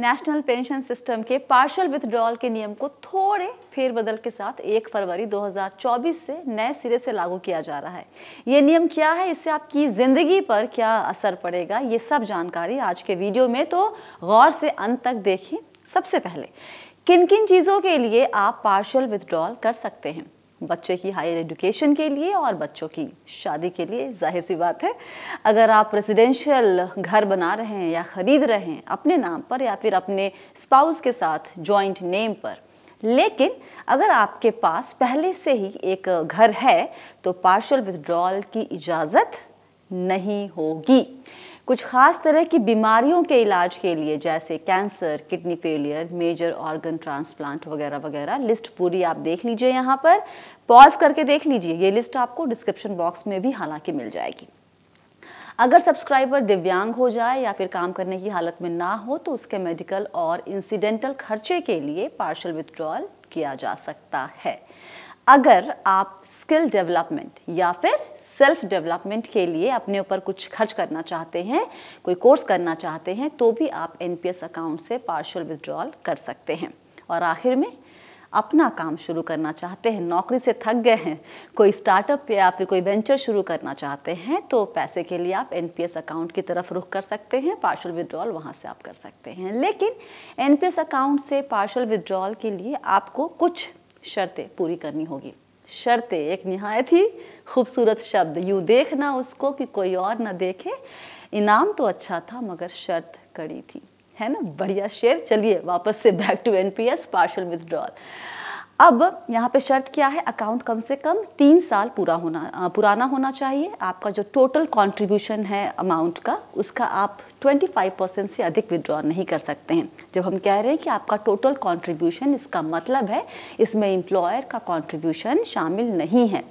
national pension system के partial withdrawal के नियम को थोड़े फेरबदल के साथ 1 फरवरी 2024 से नए सिरे से लागू किया जा रहा है ये नियम क्या है इससे आपकी ज़िंदगी पर क्या असर पड़ेगा ये सब जानकारी आज के वीडियो में तो गौर से अंत तक देखें सबसे पहले किन किन चीज़ों के लिए आप पार्शल विथड्रॉल कर सकते हैं बच्चे की हायर एजुकेशन के लिए और बच्चों की शादी के लिए जाहिर सी बात है अगर आप रेजिडेंशियल घर बना रहे हैं या ख़रीद रहे हैं अपने नाम पर या फिर अपने स्पाउस के साथ जॉइंट नेम पर लेकिन अगर आपके पास पहले से ही एक घर है तो पार्शल विदड्रॉल की इजाज़त नहीं होगी कुछ खास तरह की बीमारियों के इलाज के लिए जैसे cancer kidney failure major organ transplant वगैरह वगैरह लिस्ट पूरी आप देख लीजिए यहाँ पर पॉज करके देख लीजिए ये लिस्ट आपको डिस्क्रिप्शन बॉक्स में भी हालांकि मिल जाएगी अगर सब्सक्राइबर दिव्यांग हो जाए या फिर काम करने की हालत में ना हो तो उसके मेडिकल और इंसिडेंटल खर्चे के लिए पार्शल विथड्रॉल किया जा सकता है अगर आप स्किल डेवलपमेंट या फिर सेल्फ डेवलपमेंट के लिए अपने ऊपर कुछ खर्च करना चाहते हैं कोई कोर्स करना चाहते हैं तो भी आप एन अकाउंट से पार्शल विदड्रॉल कर सकते हैं और आखिर में अपना काम शुरू करना चाहते हैं नौकरी से थक गए हैं कोई स्टार्टअप या फिर कोई वेंचर शुरू करना चाहते हैं तो पैसे के लिए आप एन अकाउंट की तरफ रुख कर सकते हैं पार्शल विड्रॉल वहाँ से आप कर सकते हैं लेकिन एन अकाउंट से पार्शल विड्रॉल के लिए आपको कुछ शर्तें पूरी करनी होगी शर्तें एक नहायत ही खूबसूरत शब्द यूँ देखना उसको कि कोई और ना देखे इनाम तो अच्छा था मगर शर्त कड़ी थी है ना बढ़िया शेर चलिए वापस से back to NPS partial withdrawal अब यहाँ पे शर्त क्या है अकाउंट कम से कम तीन साल पूरा होना पुराना होना चाहिए आपका जो टोटल कंट्रीब्यूशन है अमाउंट का उसका आप 25 परसेंट से अधिक विड्रॉ नहीं कर सकते हैं जब हम कह रहे हैं कि आपका टोटल कंट्रीब्यूशन इसका मतलब है इसमें एम्प्लॉयर का कंट्रीब्यूशन शामिल नहीं है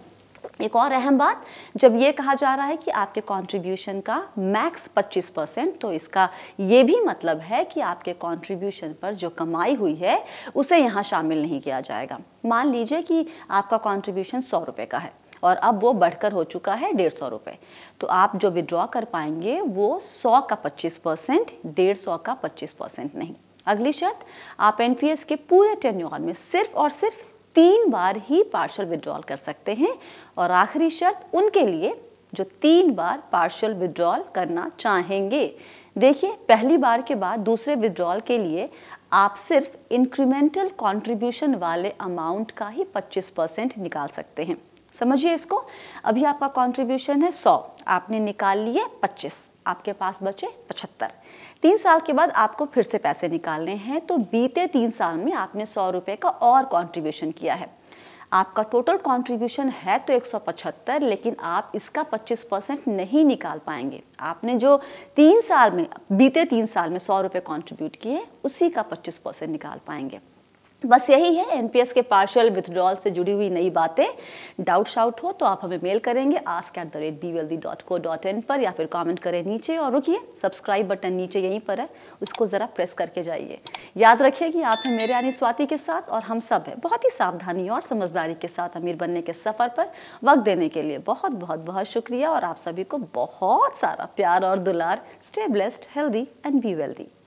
एक और अहम बात जब ये कहा जा रहा है कि आपके कंट्रीब्यूशन का मैक्स 25 परसेंट तो इसका ये भी मतलब है कि आपके कंट्रीब्यूशन पर जो कमाई हुई है उसे यहाँ शामिल नहीं किया जाएगा मान लीजिए कि आपका कंट्रीब्यूशन सौ रुपये का है और अब वो बढ़कर हो चुका है डेढ़ सौ रुपये तो आप जो विड्रॉ कर पाएंगे वो सौ का पच्चीस परसेंट डेढ़ सौ का पच्चीस परसेंट नहीं अगली शर्त आप एनपीएस के पूरे टेन्योर में सिर्फ और सिर्फ तीन बार ही पार्शल विड्रॉल कर सकते हैं और आखिरी शर्त उनके लिए जो तीन बार पार्शल विड्रॉल करना चाहेंगे देखिए पहली बार के बाद दूसरे विड्रॉल के लिए आप सिर्फ इंक्रीमेंटल कंट्रीब्यूशन वाले अमाउंट का ही 25 परसेंट निकाल सकते हैं समझिए इसको अभी आपका कंट्रीब्यूशन है 100 आपने निकाल लिए 25 आपके पास बचे 75 तीन साल के बाद आपको फिर से पैसे निकालने हैं तो बीते तीन साल में आपने सौ रुपये का और कॉन्ट्रीब्यूशन किया है आपका टोटल कॉन्ट्रीब्यूशन है तो एक लेकिन आप इसका 25 परसेंट नहीं निकाल पाएंगे आपने जो तीन साल में बीते तीन साल में सौ रुपये कॉन्ट्रीब्यूट किए उसी का 25 परसेंट निकाल पाएंगे बस यही है एनपीएस के पार्शियल विथड्रॉल से जुड़ी हुई नई बातें डाउट शाउट हो तो आप हमें मेल करेंगे ask at the rate be wealthy dot co dot in पर या फिर कमेंट करें नीचे और रुकिए सब्सक्राइब बटन नीचे यहीं पर है उसको ज़रा प्रेस करके जाइए याद रखिए कि आप हैं मेरे यानी स्वाति के साथ और हम सब हैं बहुत ही सावधानी और समझदारी के साथ अमीर बनने के सफ़र पर वक्त देने के लिए बहुत बहुत बहुत शुक्रिया और आप सभी को बहुत सारा प्यार और दुलार stay blessed healthy and be wealthy